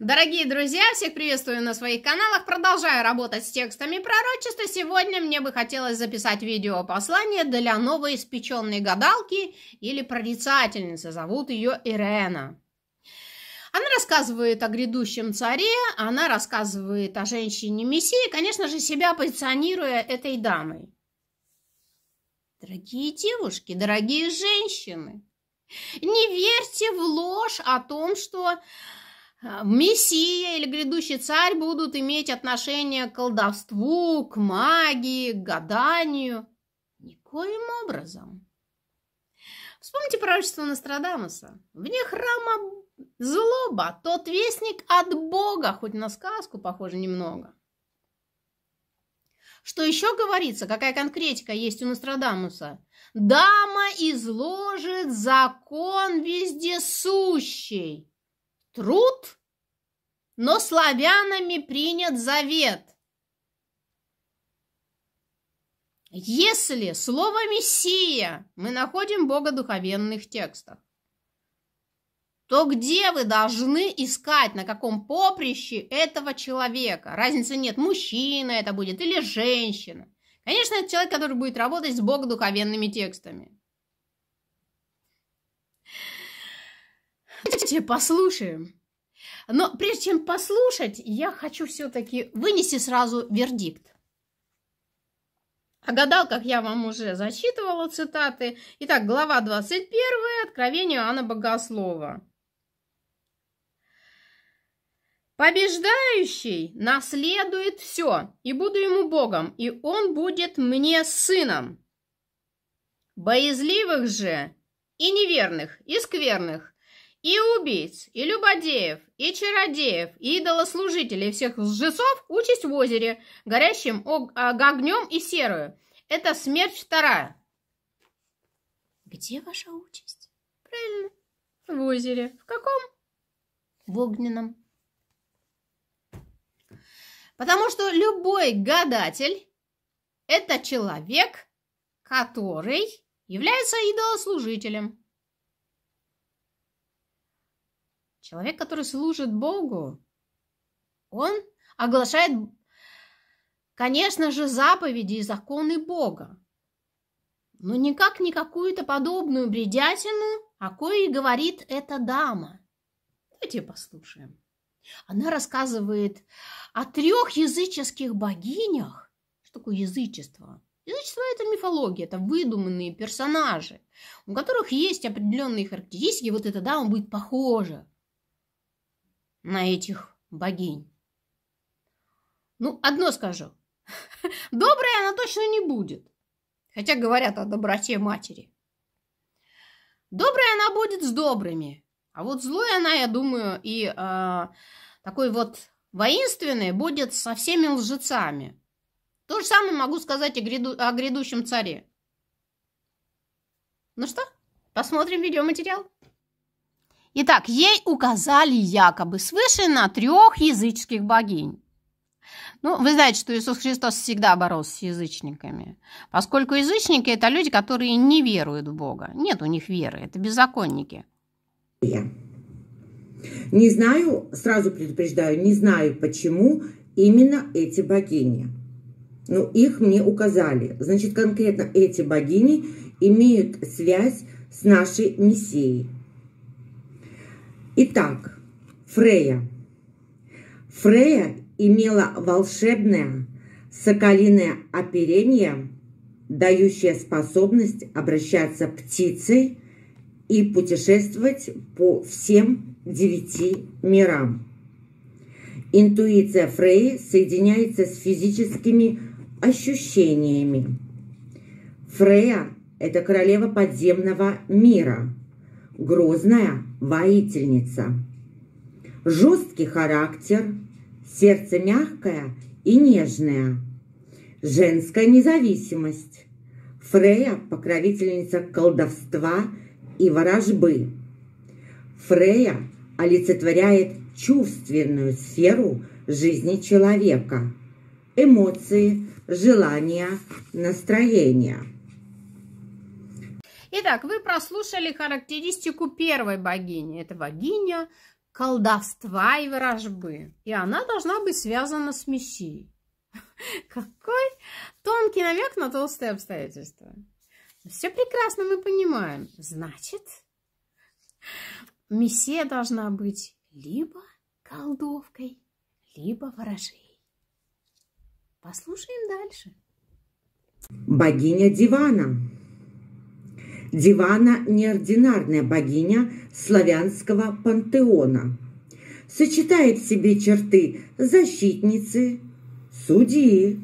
Дорогие друзья, всех приветствую на своих каналах. Продолжаю работать с текстами пророчества. Сегодня мне бы хотелось записать видео послание для новоиспеченной гадалки или прорицательницы. Зовут ее Ирена. Она рассказывает о грядущем царе, она рассказывает о женщине Мессии, конечно же, себя позиционируя этой дамой. Дорогие девушки, дорогие женщины, не верьте в ложь о том, что а, мессия или грядущий царь будут иметь отношение к колдовству, к магии, к гаданию. Никоим образом. Вспомните пророчество Нострадамуса. Вне храма злоба, тот вестник от Бога, хоть на сказку похоже немного. Что еще говорится, какая конкретика есть у Нострадамуса? Дама изложит закон вездесущий труд, но славянами принят завет. Если слово «мессия» мы находим в богодуховенных текстах, то где вы должны искать, на каком поприще этого человека? Разницы нет, мужчина это будет или женщина. Конечно, это человек, который будет работать с богодуховенными текстами. Давайте послушаем. Но прежде чем послушать, я хочу все-таки вынести сразу вердикт. О гадалках я вам уже зачитывала цитаты. Итак, глава 21, Откровение Анна Богослова. Побеждающий наследует все, и буду ему Богом, и он будет мне сыном. Боязливых же и неверных, и скверных и убийц, и любодеев, и чародеев, и идолослужителей всех лжецов участь в озере, горящим огнем и серую. Это смерть вторая. Где ваша участь? Правильно, в озере. В каком? В огненном. Потому что любой гадатель – это человек, который является идолослужителем. Человек, который служит Богу, он оглашает, конечно же, заповеди и законы Бога, но никак не какую-то подобную бредятину, о коей говорит эта дама. Давайте послушаем. Она рассказывает о трех языческих богинях. Что такое язычество? Язычество – это мифология, это выдуманные персонажи, у которых есть определенные характеристики. Вот эта дама будет похожа на этих богинь. Ну, одно скажу. Добрая она точно не будет. Хотя говорят о доброте матери. Добрая она будет с добрыми. А вот злой она, я думаю, и э, такой вот воинственный будет со всеми лжецами. То же самое могу сказать и гряду, о грядущем царе. Ну что, посмотрим видеоматериал? Итак, ей указали якобы свыше на трех языческих богинь. Ну, вы знаете, что Иисус Христос всегда боролся с язычниками, поскольку язычники – это люди, которые не веруют в Бога. Нет у них веры, это беззаконники. Я не знаю, сразу предупреждаю, не знаю, почему именно эти богини. Но ну, их мне указали. Значит, конкретно эти богини имеют связь с нашей миссией. Итак, Фрея. Фрея имела волшебное соколиное оперение, дающее способность обращаться птицей и путешествовать по всем девяти мирам. Интуиция Фреи соединяется с физическими ощущениями. Фрея – это королева подземного мира, грозная, воительница. Жесткий характер, сердце мягкое и нежное. Женская независимость. Фрея – покровительница колдовства и ворожбы. Фрея олицетворяет чувственную сферу жизни человека – эмоции, желания, настроения – Итак, вы прослушали характеристику первой богини. Это богиня колдовства и ворожбы. И она должна быть связана с Мессией. Какой тонкий намек на толстые обстоятельства. Все прекрасно мы понимаем. Значит, Мессия должна быть либо колдовкой, либо ворожей. Послушаем дальше. Богиня дивана. Дивана неординарная богиня славянского пантеона. Сочетает в себе черты защитницы, судьи,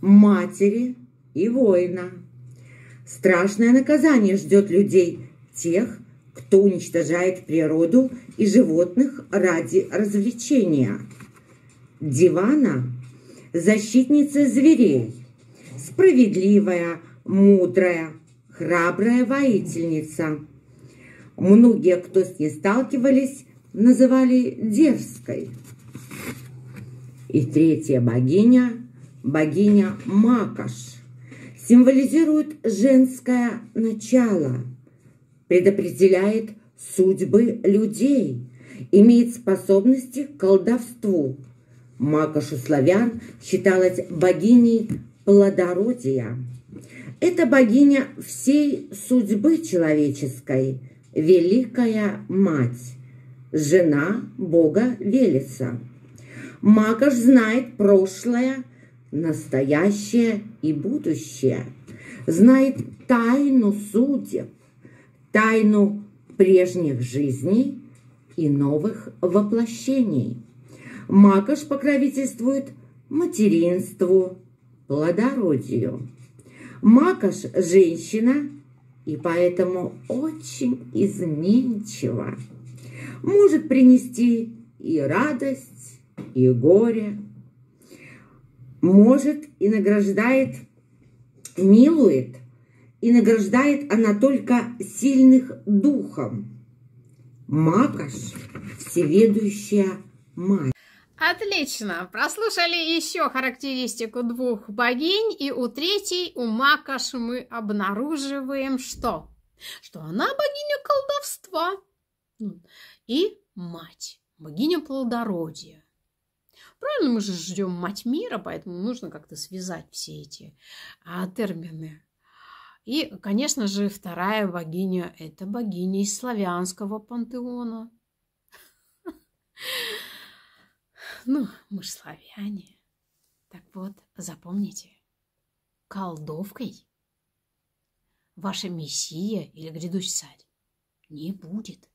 матери и воина. Страшное наказание ждет людей, тех, кто уничтожает природу и животных ради развлечения. Дивана – защитница зверей, справедливая, мудрая – храбрая воительница. Многие, кто с ней сталкивались, называли дерзкой. И третья богиня – богиня Макаш, символизирует женское начало, предопределяет судьбы людей, имеет способности к колдовству. Макаш у славян считалась богиней плодородия. Это богиня всей судьбы человеческой, Великая Мать, жена бога Велеса. Макаш знает прошлое, настоящее и будущее, знает тайну судеб, тайну прежних жизней и новых воплощений. Макаш покровительствует материнству, плодородию. Макаш – женщина, и поэтому очень изменчива. Может принести и радость, и горе. Может и награждает, милует, и награждает она только сильных духом. Макаш – всеведущая мать. Отлично! Прослушали еще характеристику двух богинь, и у третьей, у Макаш, мы обнаруживаем что? Что она богиня колдовства и мать, богиня плодородия. Правильно, мы же ждем мать мира, поэтому нужно как-то связать все эти а, термины. И, конечно же, вторая богиня – это богиня из славянского пантеона. Ну, мы ж славяне. Так вот, запомните, колдовкой ваша мессия или грядущий царь не будет.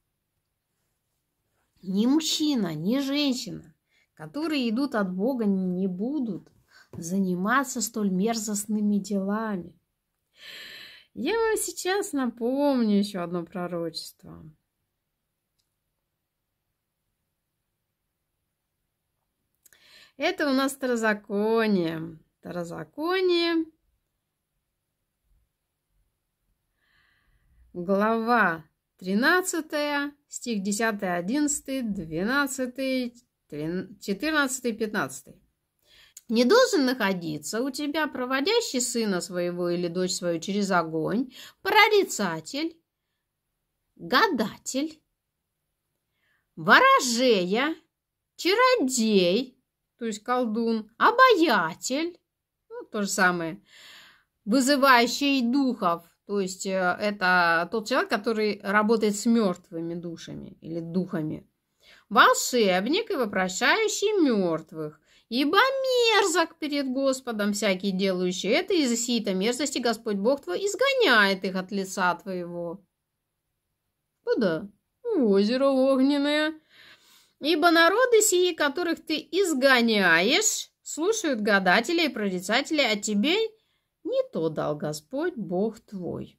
Ни мужчина, ни женщина, которые идут от Бога, не будут заниматься столь мерзостными делами. Я вам сейчас напомню еще одно пророчество. Это у нас второзаконие. Второзаконие. Глава 13, стих 10, 11, 12, 14, 15. Не должен находиться у тебя проводящий сына своего или дочь свою через огонь, прорицатель, гадатель, ворожея, чародей, то есть колдун, обаятель, ну, то же самое, вызывающий духов, то есть э, это тот человек, который работает с мертвыми душами или духами, волшебник и вопрощающий мертвых, ибо мерзок перед Господом всякий делающий это, из за сей-то мерзости Господь Бог твой изгоняет их от лица твоего. Куда? Ну В озеро огненное, Ибо народы сии, которых ты изгоняешь, слушают гадателей и прорицателей, а тебе не то дал Господь, Бог твой.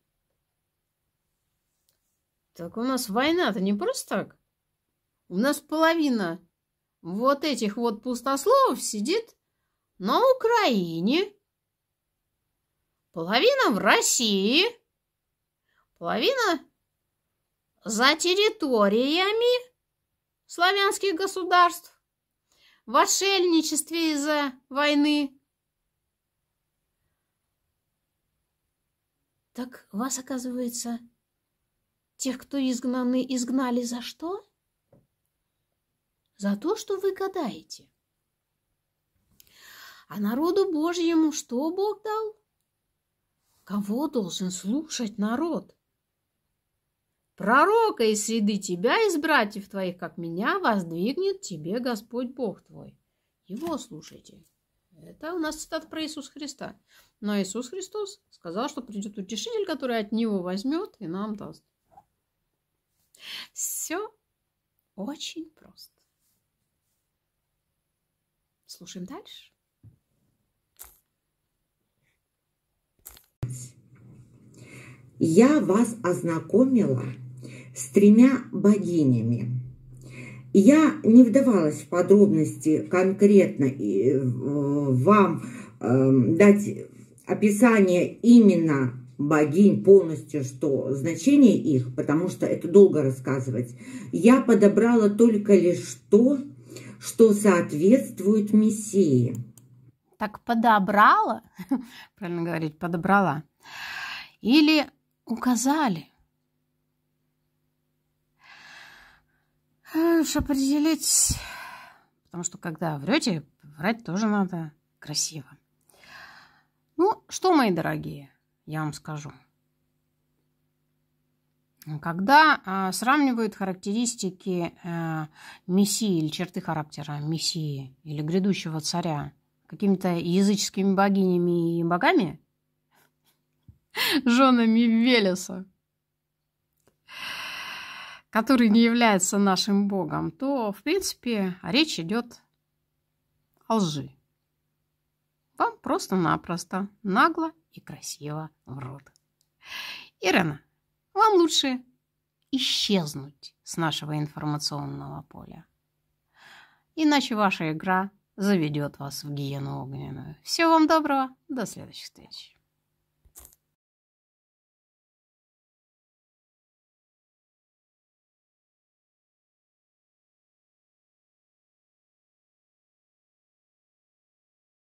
Так у нас война-то не просто так. У нас половина вот этих вот пустословов сидит на Украине, половина в России, половина за территориями, славянских государств, в отшельничестве из-за войны. Так вас, оказывается, тех, кто изгнаны, изгнали за что? За то, что вы гадаете. А народу Божьему что Бог дал? Кого должен слушать народ? Пророка из среды тебя, из братьев твоих, как меня, воздвигнет тебе Господь Бог твой. Его слушайте. Это у нас цитат про Иисуса Христа. Но Иисус Христос сказал, что придет утешитель, который от него возьмет и нам даст. Все очень просто. Слушаем дальше. Я вас ознакомила с тремя богинями. Я не вдавалась в подробности конкретно э, вам эм, дать описание именно богинь полностью, что значение их, потому что это долго рассказывать. Я подобрала только лишь то, что соответствует Мессии. Так подобрала? Правильно говорить, подобрала. Или указали. Э, Чтобы определить, потому что когда врете, врать тоже надо красиво. Ну, что, мои дорогие, я вам скажу. Когда а, сравнивают характеристики а, мессии или черты характера мессии или грядущего царя какими-то языческими богинями и богами, женами Велеса, который не является нашим Богом, то, в принципе, речь идет о лжи. Вам просто-напросто, нагло и красиво в рот. Ирена, вам лучше исчезнуть с нашего информационного поля. Иначе ваша игра заведет вас в гиену огненную. Всего вам доброго, до следующих встреч.